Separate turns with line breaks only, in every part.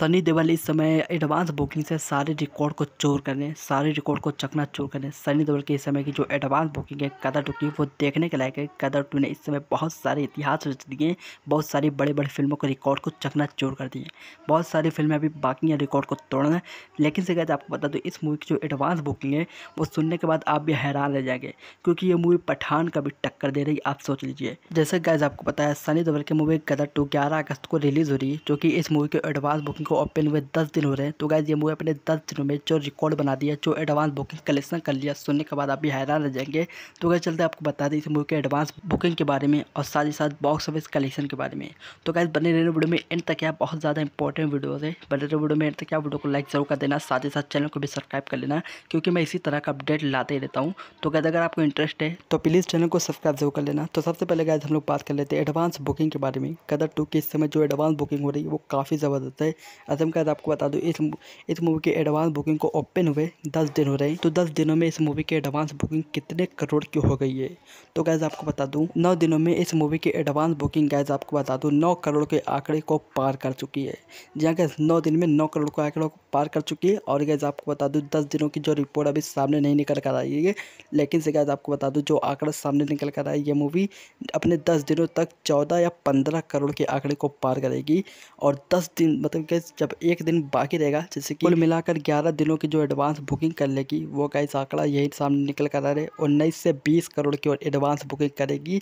सनी देवल इस समय advance booking से सारे रिकॉर्ड को चोर करने सारे रिकॉर्ड को चकना चोर करने सनी देवल के इस समय की जो एडवांस बुकिंग है कदर टू की वो देखने के लायक है कदर टू ने इस समय बहुत सारे इतिहास रच दिए बहुत सारी बड़े बड़े फिल्मों के रिकॉर्ड को चकना चोर कर दिए बहुत सारी फिल्में अभी बाकी हैं रिकॉर्ड को तोड़ना है लेकिन से कहते आपको बता दो इस मूवी की जो एडवांस बुकिंग है वो सुनने के बाद आप भी हैरान रह जाएंगे क्योंकि ये मूवी पठान का भी टक्कर दे रही आप सोच लीजिए जैसे गैज आपको पता है सनी देवल की मूवी कदर टू ग्यारह अगस्त को रिलीज़ हो रही है जो कि इस मूवी की एडवांस बुकिंग को ओपन हुए दस दिन हो रहे हैं तो गाइज ये मूवी अपने दस दिनों में जो रिकॉर्ड बना दिया जो एडवांस बुकिंग कलेक्शन कर लिया सुनने के बाद आप भी हैरान रह जाएंगे तो गाइज चलते आपको बता दें इस मूवी के एडवांस बुकिंग के बारे में और साथ ही साथ बॉक्स ऑफिस कलेक्शन के बारे में तो गाइज बने रहने वीडियो में एंड तक आप बहुत ज़्यादा इंपॉर्टेंट वीडियो है बने रहे वीडियो में एंड तक आप वीडियो को लाइक जरूर कर देना साथ ही साथ चैनल को भी सब्सक्राइब कर लेना क्योंकि मैं इसी तरह का अपडेट लाते ही रहता हूँ तो गाइज अगर आपको इंटरेस्ट है तो प्लीज़ चैनल को सब्सक्राइब जरूर कर लेना तो सबसे पहले गाइज हम लोग बात कर लेते हैं एडवांस बुकिंग के बारे में कदर टू की इस समय जो एडवांस बुकिंग हो रही है वो काफ़ी ज़बरदस्त है असम का आपको बता दूँ इस इस मूवी की एडवांस बुकिंग को ओपन हुए दस दिन हो रहे हैं तो दस दिनों में इस मूवी की एडवांस बुकिंग कितने करोड़ की हो गई है तो गैज़ आपको बता दूँ नौ दिनों में इस मूवी की एडवांस बुकिंग गैज़ आपको बता दूँ नौ करोड़ के आंकड़े को पार कर चुकी है जहाँ गैस नौ दिन में नौ करोड़ के आंकड़ों को पार कर चुकी है और गैज़ आपको बता दूँ दस दिनों की जो रिपोर्ट अभी सामने नहीं निकल कर आई है लेकिन से गैज़ आपको बता दूँ जो आंकड़ा सामने निकल कर आई ये मूवी अपने दस दिनों तक चौदह या पंद्रह करोड़ के आंकड़े को पार करेगी और दस दिन मतलब कि गाइस जब एक दिन बाकी रहेगा जैसे कि कुल मिलाकर 11 दिनों की जो एडवांस बुकिंग कर लेगी वो गाइस आंकड़ा यही सामने निकल कर आ रहे उन्नीस से बीस करोड़ की और एडवांस बुकिंग करेगी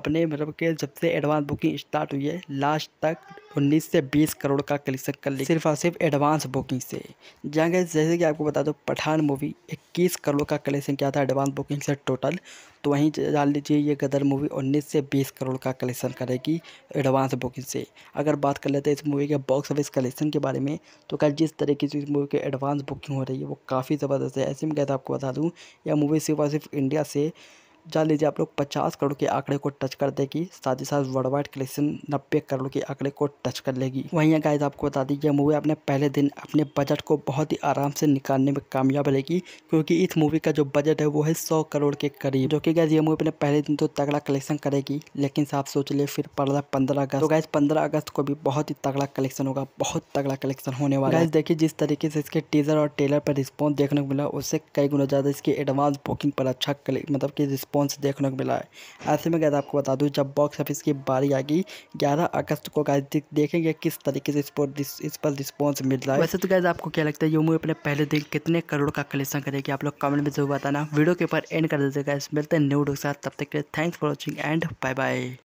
अपने मतलब के जब से एडवांस बुकिंग स्टार्ट हुई है लास्ट तक उन्नीस से बीस करोड़ का कलेक्शन कर लेगी सिर्फ और सिर्फ एडवांस बुकिंग से जहाँ गए जैसे कि आपको बता दो पठान मूवी इक्कीस करोड़ का कलेक्शन किया था एडवांस बुकिंग से टोटल तो वहीं जान लीजिए ये गदर मूवी उन्नीस से बीस करोड़ का कलेक्शन करेगी एडवांस बुकिंग से अगर बात कर लेते हैं इस मूवी के बॉक्स ऑफिस कलेक्शन के बारे में तो कल जिस तरीके से इस मूवी की एडवांस बुकिंग हो रही है वो काफ़ी ज़बरदस्त है ऐसे में कहते आपको बता दूँ यह मूवी सिर्फ और सिर्फ इंडिया से जान लीजिए आप लोग पचास करोड़ के आंकड़े को टच कर देगी साथ ही साथ वर्ल्ड वाइड कलेक्शन नब्बे करोड़ के आंकड़े को टच कर लेगी वहीं गाइज आपको बता दी ये मूवी अपने पहले दिन अपने बजट को बहुत ही आराम से निकालने में कामयाब रहेगी क्योंकि इस मूवी का जो बजट है वो है सौ करोड़ के करीब जो कि गाइज ये मूवी अपने पहले दिन तो तगड़ा कलेक्शन करेगी लेकिन आप सोच लिए फिर पड़ रहा पंद्रह अगस्त गाइज तो पंद्रह अगस्त को भी बहुत ही तगड़ा कलेक्शन होगा बहुत तगड़ा कलेक्शन होने वाला है देखिए जिस तरीके से इसके टीजर और टेलर पर रिस्पॉन्स देखने को मिला उससे कई गुना ज़्यादा इसकी एडवांस बुकिंग पर अच्छा मतलब की रिस्पॉन्स रिस्पॉन्स देखने को मिला है ऐसे में गैस आपको बता दूँ जब बॉक्स ऑफिस की बारी आएगी ग्यारह अगस्त को गैस देखेंगे किस तरीके से इस पर रिस्पॉन्स मिल रहा है वैसे तो गैस आपको क्या लगता है ये मूवी अपने पहले दिन कितने करोड़ का कलेक्शन करेगी आप लोग कमेंट में जरूर बताना वीडियो के ऊपर एंड कर देते गैस मिलते हैं न्यू डॉक्टर साथ तब तक के लिए thanks for watching and bye bye